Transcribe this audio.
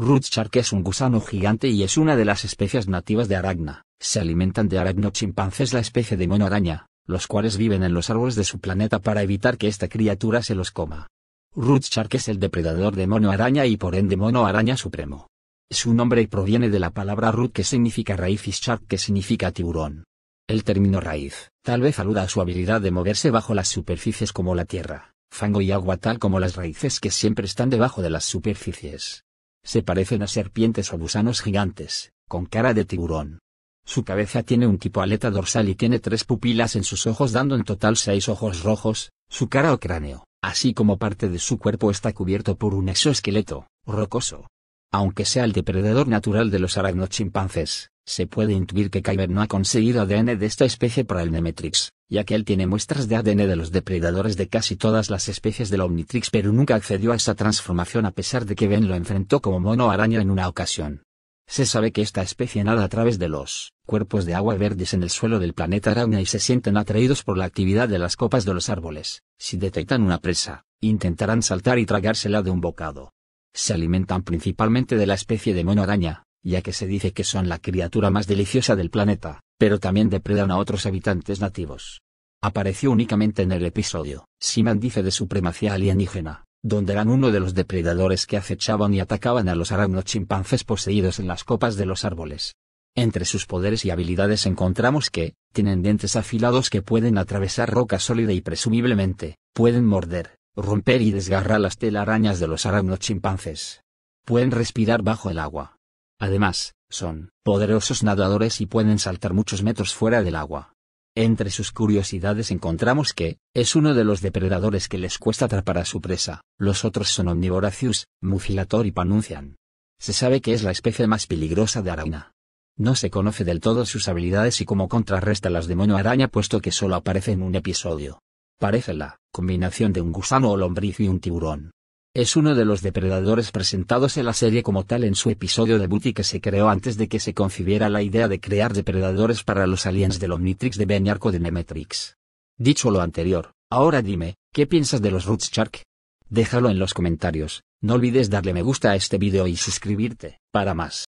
Root shark es un gusano gigante y es una de las especies nativas de Aragna. Se alimentan de aracnochimpancés la especie de mono araña, los cuales viven en los árboles de su planeta para evitar que esta criatura se los coma. Root shark es el depredador de mono araña y por ende mono araña supremo. Su nombre proviene de la palabra root que significa raíz y shark que significa tiburón. El término raíz, tal vez aluda a su habilidad de moverse bajo las superficies como la tierra, fango y agua tal como las raíces que siempre están debajo de las superficies. Se parecen a serpientes o gusanos gigantes, con cara de tiburón. Su cabeza tiene un tipo aleta dorsal y tiene tres pupilas en sus ojos dando en total seis ojos rojos, su cara o cráneo, así como parte de su cuerpo está cubierto por un exoesqueleto, rocoso. Aunque sea el depredador natural de los chimpancés. Se puede intuir que Kyber no ha conseguido ADN de esta especie para el Nemetrix, ya que él tiene muestras de ADN de los depredadores de casi todas las especies del Omnitrix pero nunca accedió a esa transformación a pesar de que Ben lo enfrentó como mono araña en una ocasión. Se sabe que esta especie nada a través de los cuerpos de agua verdes en el suelo del planeta araña y se sienten atraídos por la actividad de las copas de los árboles. Si detectan una presa, intentarán saltar y tragársela de un bocado. Se alimentan principalmente de la especie de mono araña, ya que se dice que son la criatura más deliciosa del planeta, pero también depredan a otros habitantes nativos. Apareció únicamente en el episodio, Siman dice de supremacía alienígena, donde eran uno de los depredadores que acechaban y atacaban a los chimpancés poseídos en las copas de los árboles. Entre sus poderes y habilidades encontramos que, tienen dientes afilados que pueden atravesar roca sólida y presumiblemente, pueden morder, romper y desgarrar las telarañas de los chimpancés. Pueden respirar bajo el agua, Además, son poderosos nadadores y pueden saltar muchos metros fuera del agua. Entre sus curiosidades encontramos que, es uno de los depredadores que les cuesta atrapar a su presa, los otros son Omnivoracius, Mucilator y Panuncian. Se sabe que es la especie más peligrosa de araña. No se conoce del todo sus habilidades y cómo contrarresta las de mono araña puesto que solo aparece en un episodio. Parece la combinación de un gusano o lombriz y un tiburón. Es uno de los depredadores presentados en la serie como tal en su episodio debut y que se creó antes de que se concibiera la idea de crear depredadores para los aliens del Omnitrix de Ben Arco de Nemetrix. Dicho lo anterior, ahora dime, ¿qué piensas de los Roots Shark? Déjalo en los comentarios, no olvides darle me gusta a este video y suscribirte, para más.